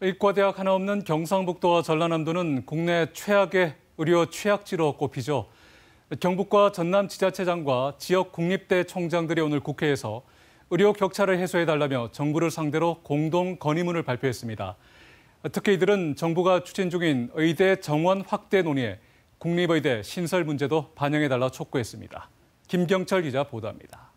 의과대학 하나 없는 경상북도와 전라남도는 국내 최악의 의료 취약지로 꼽히죠. 경북과 전남 지자체장과 지역 국립대 총장들이 오늘 국회에서 의료 격차를 해소해달라며 정부를 상대로 공동 건의문을 발표했습니다. 특히 이들은 정부가 추진 중인 의대 정원 확대 논의에 국립의대 신설 문제도 반영해달라 촉구했습니다. 김경철 기자 보도합니다.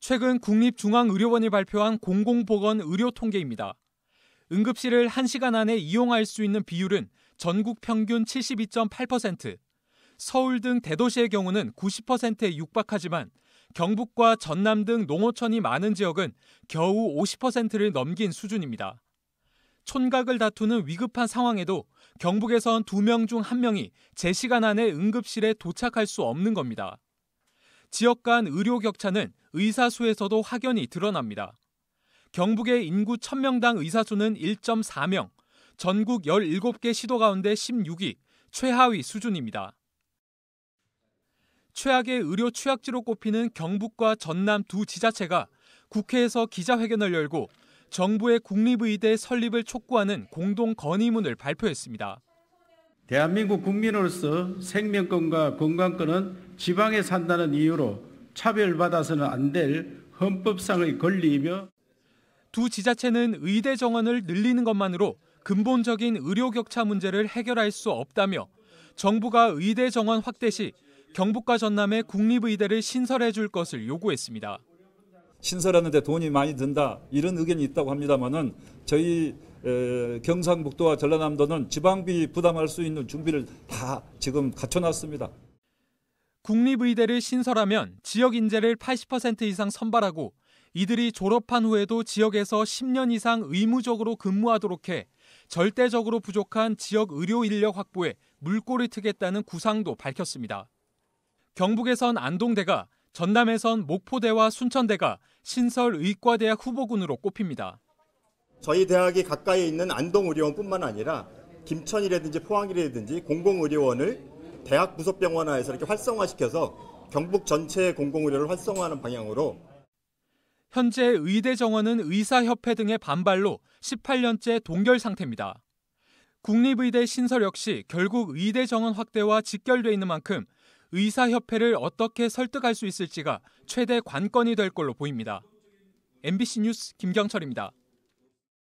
최근 국립중앙의료원이 발표한 공공보건 의료 통계입니다. 응급실을 1시간 안에 이용할 수 있는 비율은 전국 평균 72.8%, 서울 등 대도시의 경우는 90%에 육박하지만 경북과 전남 등 농어촌이 많은 지역은 겨우 50%를 넘긴 수준입니다. 촌각을 다투는 위급한 상황에도 경북에선 2명 중 1명이 제 시간 안에 응급실에 도착할 수 없는 겁니다. 지역 간 의료 격차는 의사 수에서도 확연히 드러납니다. 경북의 인구 1000명당 의사 수는 1.4명, 전국 17개 시도 가운데 16위, 최하위 수준입니다. 최악의 의료 취약지로 꼽히는 경북과 전남 두 지자체가 국회에서 기자회견을 열고 정부의 국립의대 설립을 촉구하는 공동 건의문을 발표했습니다. 대한민국 국민으로서 생명권과 건강권은 지방에 산다는 이유로 차별받아서는 안 될 헌법상의 권리이며 두 지자체는 의대 정원을 늘리는 것만으로 근본적인 의료 격차 문제를 해결할 수 없다며 정부가 의대 정원 확대 시 경북과 전남에 국립의대를 신설해 줄 것을 요구했습니다. 신설하는데 돈이 많이 든다 이런 의견이 있다고 합니다만은 저희 경상북도와 전라남도는 지방비 부담할 수 있는 준비를 다 지금 갖춰놨습니다. 국립의대를 신설하면 지역 인재를 80% 이상 선발하고 이들이 졸업한 후에도 지역에서 10년 이상 의무적으로 근무하도록 해 절대적으로 부족한 지역 의료 인력 확보에 물꼬를 트겠다는 구상도 밝혔습니다. 경북에선 안동대가, 전남에선 목포대와 순천대가 신설 의과대학 후보군으로 꼽힙니다. 저희 대학이 가까이 있는 안동의료원뿐만 아니라 김천이라든지 포항이라든지 공공의료원을 대학 부속병원 화에서 이렇게 활성화시켜서 경북 전체 의 공공의료를 활성화하는 방향으로 현재 의대 정원은 의사협회 등의 반발로 18년째 동결 상태입니다. 국립의대 신설 역시 결국 의대 정원 확대와 직결돼 있는 만큼 의사협회를 어떻게 설득할 수 있을지가 최대 관건이 될 걸로 보입니다. MBC 뉴스 김경철입니다.